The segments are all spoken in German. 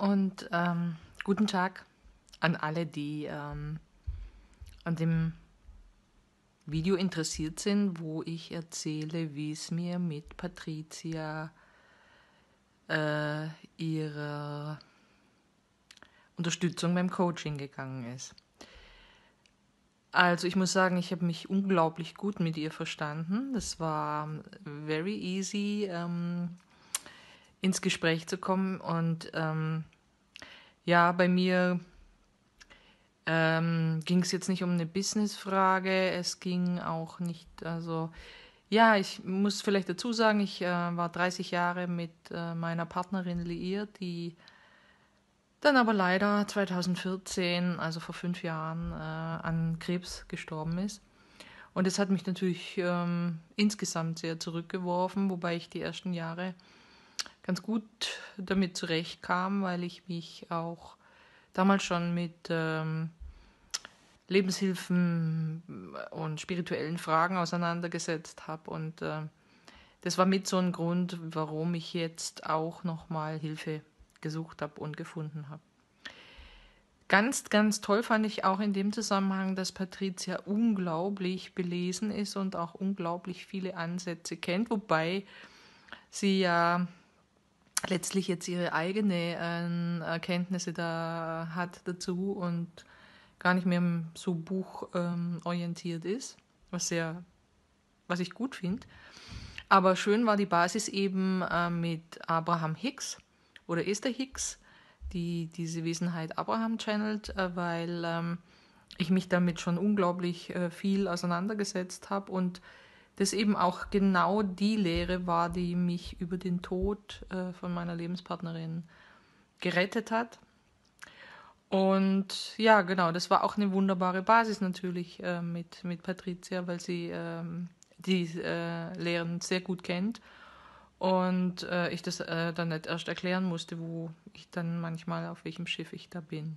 und ähm, guten Tag an alle, die ähm, an dem Video interessiert sind, wo ich erzähle, wie es mir mit Patricia, äh, ihrer Unterstützung beim Coaching gegangen ist. Also ich muss sagen, ich habe mich unglaublich gut mit ihr verstanden. Das war ähm, very easy. Ähm, ins Gespräch zu kommen. Und ähm, ja, bei mir ähm, ging es jetzt nicht um eine Business-Frage, es ging auch nicht, also ja, ich muss vielleicht dazu sagen, ich äh, war 30 Jahre mit äh, meiner Partnerin liiert, die dann aber leider 2014, also vor fünf Jahren, äh, an Krebs gestorben ist. Und das hat mich natürlich ähm, insgesamt sehr zurückgeworfen, wobei ich die ersten Jahre ganz gut damit zurechtkam, weil ich mich auch damals schon mit ähm, Lebenshilfen und spirituellen Fragen auseinandergesetzt habe. Und äh, das war mit so ein Grund, warum ich jetzt auch nochmal Hilfe gesucht habe und gefunden habe. Ganz, ganz toll fand ich auch in dem Zusammenhang, dass Patricia unglaublich belesen ist und auch unglaublich viele Ansätze kennt, wobei sie ja letztlich jetzt ihre eigenen ähm, Erkenntnisse da hat dazu und gar nicht mehr so buchorientiert ähm, ist, was sehr, was ich gut finde. Aber schön war die Basis eben ähm, mit Abraham Hicks oder Esther Hicks, die diese Wesenheit Abraham channelt, äh, weil ich mich damit schon unglaublich äh, viel auseinandergesetzt habe und das eben auch genau die Lehre war, die mich über den Tod äh, von meiner Lebenspartnerin gerettet hat. Und ja, genau, das war auch eine wunderbare Basis natürlich äh, mit, mit Patricia, weil sie ähm, äh, die Lehren sehr gut kennt und äh, ich das äh, dann nicht erst erklären musste, wo ich dann manchmal auf welchem Schiff ich da bin.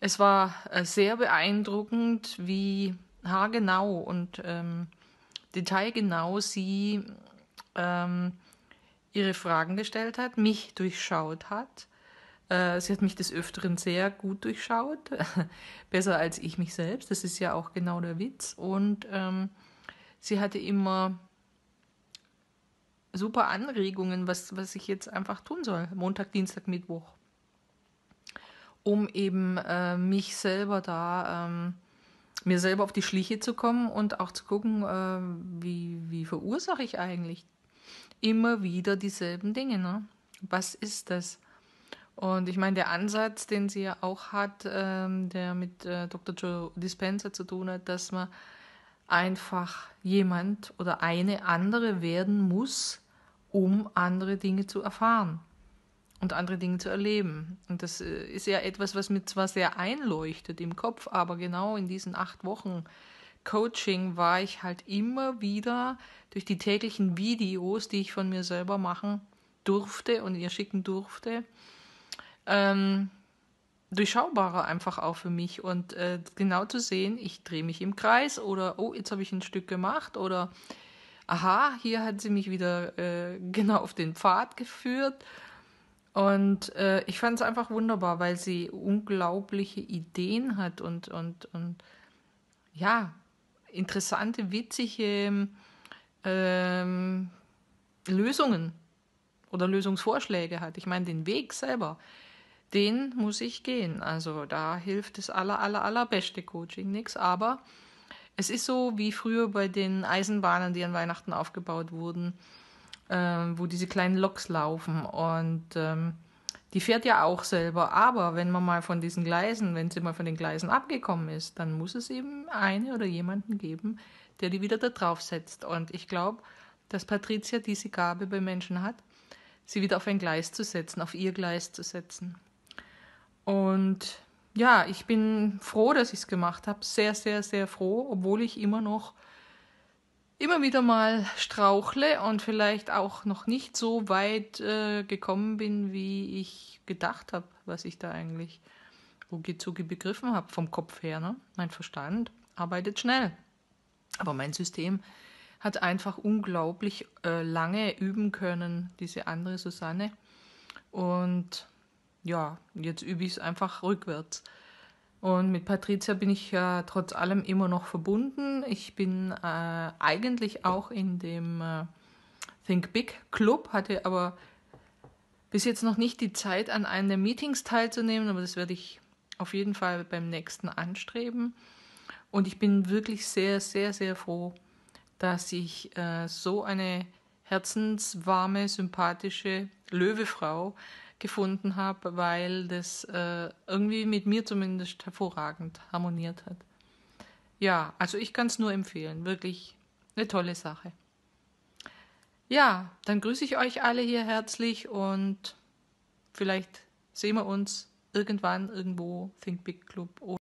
Es war äh, sehr beeindruckend, wie haargenau und ähm, detailgenau sie ähm, ihre Fragen gestellt hat, mich durchschaut hat. Äh, sie hat mich des Öfteren sehr gut durchschaut, besser als ich mich selbst, das ist ja auch genau der Witz. Und ähm, sie hatte immer super Anregungen, was, was ich jetzt einfach tun soll, Montag, Dienstag, Mittwoch, um eben äh, mich selber da... Ähm, mir selber auf die Schliche zu kommen und auch zu gucken, äh, wie, wie verursache ich eigentlich immer wieder dieselben Dinge. Ne? Was ist das? Und ich meine, der Ansatz, den sie ja auch hat, ähm, der mit äh, Dr. Joe Dispenser zu tun hat, dass man einfach jemand oder eine andere werden muss, um andere Dinge zu erfahren und andere Dinge zu erleben. Und das äh, ist ja etwas, was mir zwar sehr einleuchtet im Kopf, aber genau in diesen acht Wochen Coaching war ich halt immer wieder durch die täglichen Videos, die ich von mir selber machen durfte und ihr schicken durfte, ähm, durchschaubarer einfach auch für mich und äh, genau zu sehen, ich drehe mich im Kreis oder oh, jetzt habe ich ein Stück gemacht oder aha, hier hat sie mich wieder äh, genau auf den Pfad geführt und äh, ich fand es einfach wunderbar, weil sie unglaubliche Ideen hat und, und, und ja, interessante, witzige ähm, Lösungen oder Lösungsvorschläge hat. Ich meine, den Weg selber, den muss ich gehen. Also da hilft das aller, aller, allerbeste Coaching nichts. Aber es ist so wie früher bei den Eisenbahnen, die an Weihnachten aufgebaut wurden ähm, wo diese kleinen Loks laufen. Und ähm, die fährt ja auch selber. Aber wenn man mal von diesen Gleisen, wenn sie mal von den Gleisen abgekommen ist, dann muss es eben eine oder jemanden geben, der die wieder da drauf setzt. Und ich glaube, dass Patricia diese Gabe bei Menschen hat, sie wieder auf ein Gleis zu setzen, auf ihr Gleis zu setzen. Und ja, ich bin froh, dass ich es gemacht habe. Sehr, sehr, sehr froh, obwohl ich immer noch immer wieder mal strauchle und vielleicht auch noch nicht so weit äh, gekommen bin, wie ich gedacht habe, was ich da eigentlich Rugizugi begriffen habe, vom Kopf her. Ne? Mein Verstand arbeitet schnell. Aber mein System hat einfach unglaublich äh, lange üben können, diese andere Susanne. Und ja, jetzt übe ich es einfach rückwärts. Und mit Patricia bin ich äh, trotz allem immer noch verbunden. Ich bin äh, eigentlich auch in dem äh, Think Big Club, hatte aber bis jetzt noch nicht die Zeit, an einem der Meetings teilzunehmen, aber das werde ich auf jeden Fall beim nächsten anstreben. Und ich bin wirklich sehr, sehr, sehr froh, dass ich äh, so eine herzenswarme, sympathische Löwefrau gefunden habe, weil das äh, irgendwie mit mir zumindest hervorragend harmoniert hat. Ja, also ich kann es nur empfehlen. Wirklich eine tolle Sache. Ja, dann grüße ich euch alle hier herzlich und vielleicht sehen wir uns irgendwann irgendwo Think Big Club. Oder